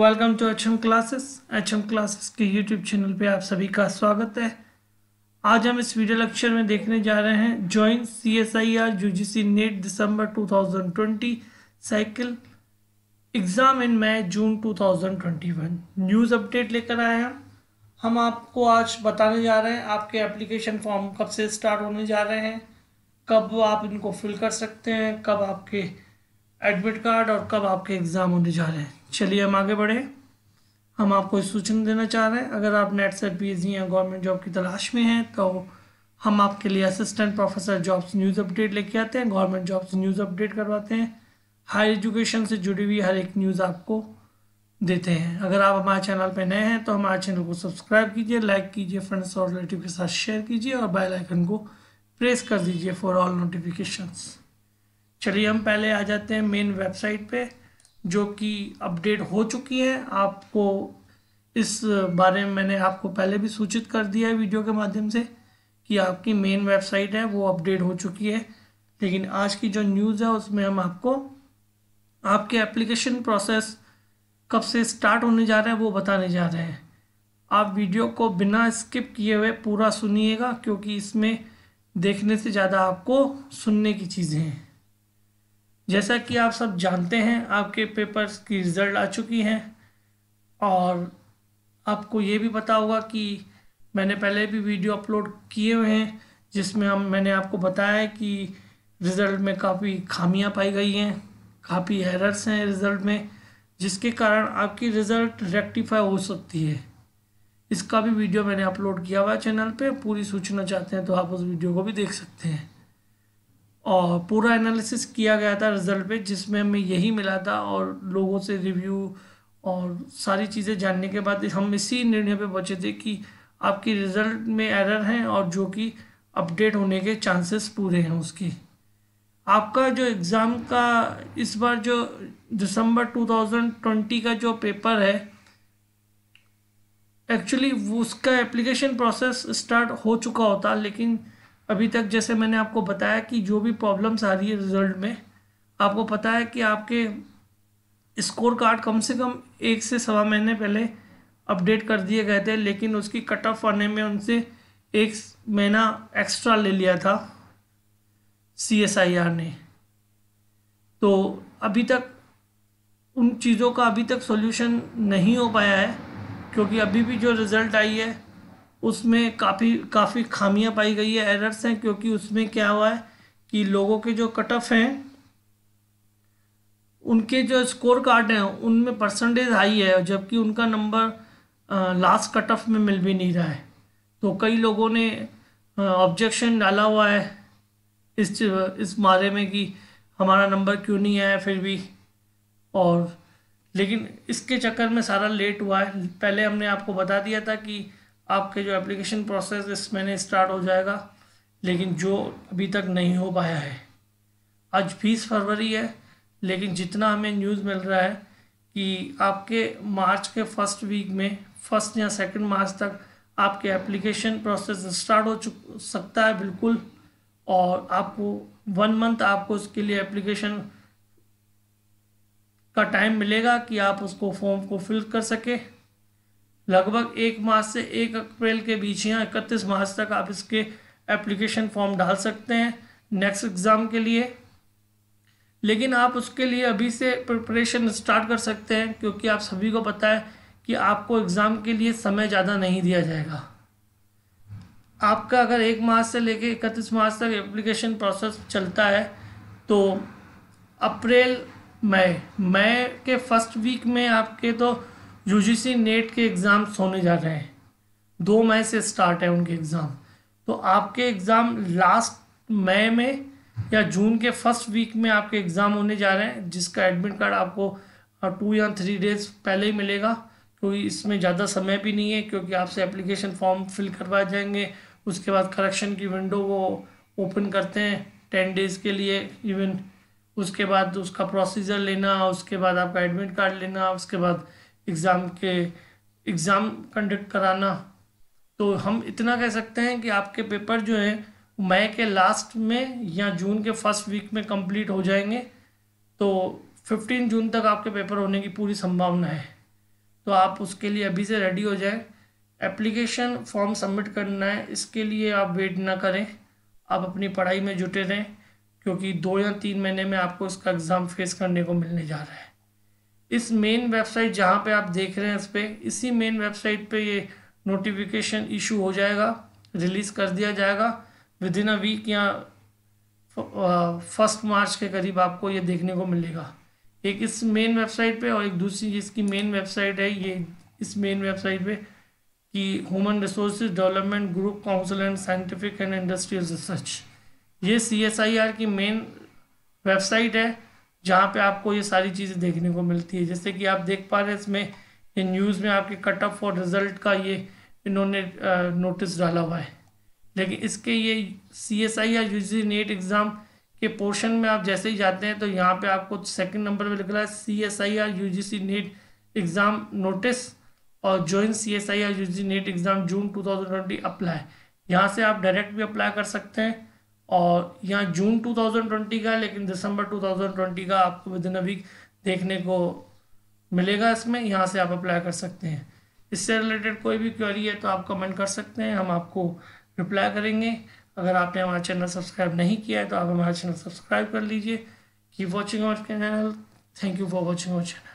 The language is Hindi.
welcome to H M classes H M classes के यूट्यूब चैनल पे आप सभी का स्वागत है आज हम इस वीडियो लेक्चर में देखने जा रहे हैं join C S I R U G C net December two thousand twenty cycle exam in May June two thousand twenty one news update लेकर आए हैं हम आपको आज बताने जा रहे हैं आपके एप्लीकेशन फॉर्म कब से स्टार्ट होने जा रहे हैं कब आप इनको फिल कर सकते हैं कब आपके एडमिट कार्ड और कब आपके एग्ज़ाम होने जा रहे हैं चलिए हम आगे बढ़े हम आपको सूचना देना चाह रहे हैं अगर आप नेट से पीजी या गवर्नमेंट जॉब की तलाश में हैं तो हम आपके लिए assistant professor jobs news update लेके आते हैं गवर्नमेंट जॉब्स न्यूज़ अपडेट करवाते हैं हायर एजुकेशन से जुड़ी हुई हर एक न्यूज़ आपको देते हैं अगर आप हमारे चैनल पर नए हैं तो हमारे चैनल को सब्सक्राइब कीजिए लाइक कीजिए फ्रेंड्स और रिलेटिव के साथ शेयर कीजिए और बेल आइकन को प्रेस कर दीजिए फॉर ऑल नोटिफिकेशंस चलिए हम पहले आ जाते हैं मेन वेबसाइट पे जो कि अपडेट हो चुकी हैं आपको इस बारे में मैंने आपको पहले भी सूचित कर दिया है वीडियो के माध्यम से कि आपकी मेन वेबसाइट है वो अपडेट हो चुकी है लेकिन आज की जो न्यूज़ है उसमें हम आपको आपके एप्लीकेशन प्रोसेस कब से स्टार्ट होने जा रहा है वो बताने जा रहे हैं आप वीडियो को बिना स्किप किए हुए पूरा सुनिएगा क्योंकि इसमें देखने से ज़्यादा आपको सुनने की चीज़ें हैं जैसा कि आप सब जानते हैं आपके पेपर्स की रिज़ल्ट आ चुकी हैं और आपको ये भी पता होगा कि मैंने पहले भी वीडियो अपलोड किए हुए हैं जिसमें हम मैंने आपको बताया है कि रिज़ल्ट में काफ़ी खामियां पाई गई हैं काफ़ी एरर्स हैं रिज़ल्ट में जिसके कारण आपकी रिज़ल्ट रेक्टिफाई हो सकती है इसका भी वीडियो मैंने अपलोड किया हुआ है चैनल पे पूरी सूचना चाहते हैं तो आप उस वीडियो को भी देख सकते हैं और पूरा एनालिसिस किया गया था रिजल्ट पे जिसमें हमें यही मिला था और लोगों से रिव्यू और सारी चीज़ें जानने के बाद हम इसी निर्णय पे पहुँचे थे कि आपकी रिजल्ट में एरर हैं और जो कि अपडेट होने के चांसेस पूरे हैं उसके आपका जो एग्ज़ाम का इस बार जो दिसंबर 2020 का जो पेपर है एक्चुअली उसका एप्लीकेशन प्रोसेस स्टार्ट हो चुका होता लेकिन अभी तक जैसे मैंने आपको बताया कि जो भी प्रॉब्लम्स आ रही है रिजल्ट में आपको पता है कि आपके स्कोर कार्ड कम से कम एक से सवा महीने पहले अपडेट कर दिए गए थे लेकिन उसकी कट ऑफ आने में उनसे एक महीना एक्स्ट्रा ले लिया था सी एस आई आर ने तो अभी तक उन चीज़ों का अभी तक सॉल्यूशन नहीं हो पाया है क्योंकि अभी भी जो रिज़ल्ट आई है उसमें काफ़ी काफ़ी खामियां पाई गई है एरर्स हैं क्योंकि उसमें क्या हुआ है कि लोगों के जो कट ऑफ हैं उनके जो स्कोर कार्ड हैं उनमें परसेंटेज हाई है जबकि उनका नंबर लास्ट कट ऑफ में मिल भी नहीं रहा है तो कई लोगों ने ऑब्जेक्शन डाला हुआ है इस इस मारे में कि हमारा नंबर क्यों नहीं आया फिर भी और लेकिन इसके चक्कर में सारा लेट हुआ है पहले हमने आपको बता दिया था कि आपके जो एप्लीकेशन प्रोसेस इस महीने स्टार्ट हो जाएगा लेकिन जो अभी तक नहीं हो पाया है आज बीस फरवरी है लेकिन जितना हमें न्यूज़ मिल रहा है कि आपके मार्च के फर्स्ट वीक में फर्स्ट या सेकंड मार्च तक आपके एप्लीकेशन प्रोसेस स्टार्ट हो चुक सकता है बिल्कुल और आपको वन मंथ आपको उसके लिए एप्लीकेशन का टाइम मिलेगा कि आप उसको फॉर्म को फिल कर सके लगभग एक मार्च से एक अप्रैल के बीच यहाँ इकतीस मार्च तक आप इसके एप्लीकेशन फॉर्म डाल सकते हैं नेक्स्ट एग्ज़ाम के लिए लेकिन आप उसके लिए अभी से प्रिपरेशन स्टार्ट कर सकते हैं क्योंकि आप सभी को पता है कि आपको एग्ज़ाम के लिए समय ज़्यादा नहीं दिया जाएगा आपका अगर एक मार्च से लेकर इकतीस मार्च तक एप्लीकेशन प्रोसेस चलता है तो अप्रैल मई मई के फर्स्ट वीक में आपके तो यूजीसी नेट e के एग्ज़ाम्स होने जा रहे हैं दो मई से स्टार्ट है उनके एग्ज़ाम तो आपके एग्ज़ाम लास्ट मई में या जून के फर्स्ट वीक में आपके एग्ज़ाम होने जा रहे हैं जिसका एडमिट कार्ड आपको टू या थ्री डेज पहले ही मिलेगा क्योंकि तो इसमें ज़्यादा समय भी नहीं है क्योंकि आपसे एप्लीकेशन फॉर्म फिल करवाए जाएंगे उसके बाद करेक्शन की विंडो वो ओपन करते हैं टेन डेज़ के लिए इवन उसके बाद उसका प्रोसीजर लेना उसके बाद आपका एडमिट कार्ड लेना उसके बाद एग्ज़ाम के एग्ज़ाम कंडक्ट कराना तो हम इतना कह सकते हैं कि आपके पेपर जो है मई के लास्ट में या जून के फर्स्ट वीक में कंप्लीट हो जाएंगे तो 15 जून तक आपके पेपर होने की पूरी संभावना है तो आप उसके लिए अभी से रेडी हो जाएं एप्लीकेशन फॉर्म सबमिट करना है इसके लिए आप वेट ना करें आप अपनी पढ़ाई में जुटे रहें क्योंकि दो या तीन महीने में आपको उसका एग्ज़ाम फेस करने को मिलने जा रहा है इस मेन वेबसाइट जहाँ पे आप देख रहे हैं इस पर इसी मेन वेबसाइट पे ये नोटिफिकेशन इशू हो जाएगा रिलीज़ कर दिया जाएगा विद इन अ वीक या फर्स्ट मार्च के करीब आपको ये देखने को मिलेगा एक इस मेन वेबसाइट पे और एक दूसरी जिसकी मेन वेबसाइट है ये इस मेन वेबसाइट पे कि human resource development group council and scientific and industrial research ये सी एस आई आर की मेन वेबसाइट है जहाँ पे आपको ये सारी चीज़ें देखने को मिलती है जैसे कि आप देख पा रहे हैं इसमें ये न्यूज़ में आपके कट ऑफ और रिजल्ट का ये इन्होंने नोटिस डाला हुआ है लेकिन इसके ये सी एस आई या यू जी नेट एग्ज़ाम के पोर्शन में आप जैसे ही जाते हैं तो यहाँ पे आपको सेकंड नंबर पर लिख रहा है सी एस आई या U G C net exam notice और जॉइन सी एस आई या U G net exam June two thousand twenty apply यहाँ से आप डायरेक्ट भी अप्लाई कर सकते हैं और यहाँ जून 2020 का लेकिन दिसंबर 2020 का आपको विद इन वीक देखने को मिलेगा इसमें यहाँ से आप अप्लाई कर सकते हैं इससे रिलेटेड कोई भी क्वेरी है तो आप कमेंट कर सकते हैं हम आपको रिप्लाई करेंगे अगर आपने हमारा चैनल सब्सक्राइब नहीं किया है तो आप हमारा चैनल सब्सक्राइब कर लीजिए keep watching our channel thank you for watching our channel